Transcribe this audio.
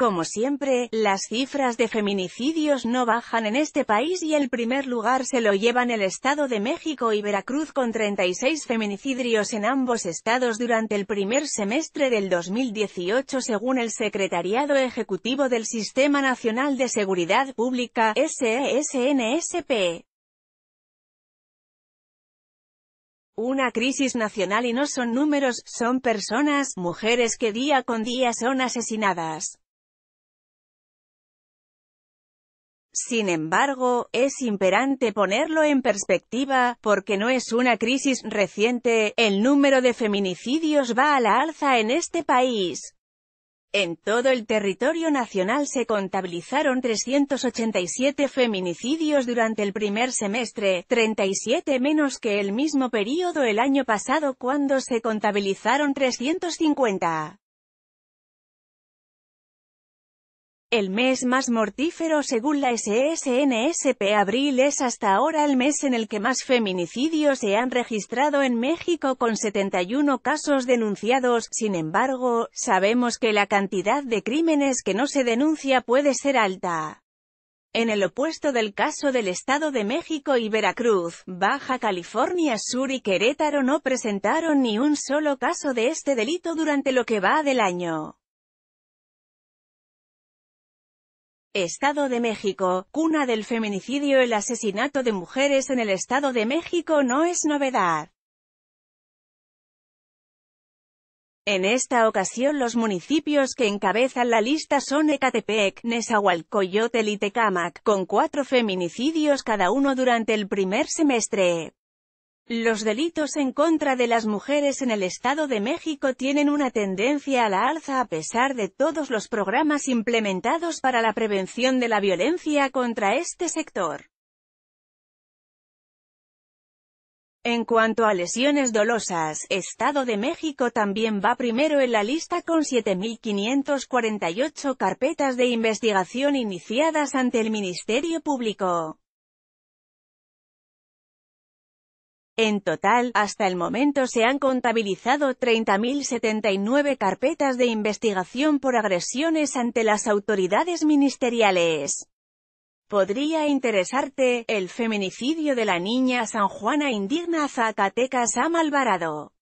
Como siempre, las cifras de feminicidios no bajan en este país y el primer lugar se lo llevan el Estado de México y Veracruz con 36 feminicidios en ambos estados durante el primer semestre del 2018 según el Secretariado Ejecutivo del Sistema Nacional de Seguridad Pública, SESNSP. una crisis nacional y no son números, son personas, mujeres que día con día son asesinadas. Sin embargo, es imperante ponerlo en perspectiva, porque no es una crisis reciente, el número de feminicidios va a la alza en este país. En todo el territorio nacional se contabilizaron 387 feminicidios durante el primer semestre, 37 menos que el mismo periodo el año pasado cuando se contabilizaron 350. El mes más mortífero según la SSNSP abril es hasta ahora el mes en el que más feminicidios se han registrado en México con 71 casos denunciados, sin embargo, sabemos que la cantidad de crímenes que no se denuncia puede ser alta. En el opuesto del caso del Estado de México y Veracruz, Baja California Sur y Querétaro no presentaron ni un solo caso de este delito durante lo que va del año. Estado de México, cuna del feminicidio El asesinato de mujeres en el Estado de México no es novedad. En esta ocasión los municipios que encabezan la lista son Ecatepec, Nezahualcóyotl y Tecámac, con cuatro feminicidios cada uno durante el primer semestre. Los delitos en contra de las mujeres en el Estado de México tienen una tendencia a la alza a pesar de todos los programas implementados para la prevención de la violencia contra este sector. En cuanto a lesiones dolosas, Estado de México también va primero en la lista con 7.548 carpetas de investigación iniciadas ante el Ministerio Público. En total, hasta el momento se han contabilizado 30.079 carpetas de investigación por agresiones ante las autoridades ministeriales. Podría interesarte, el feminicidio de la niña San Juana indigna Zacatecas ha malvarado.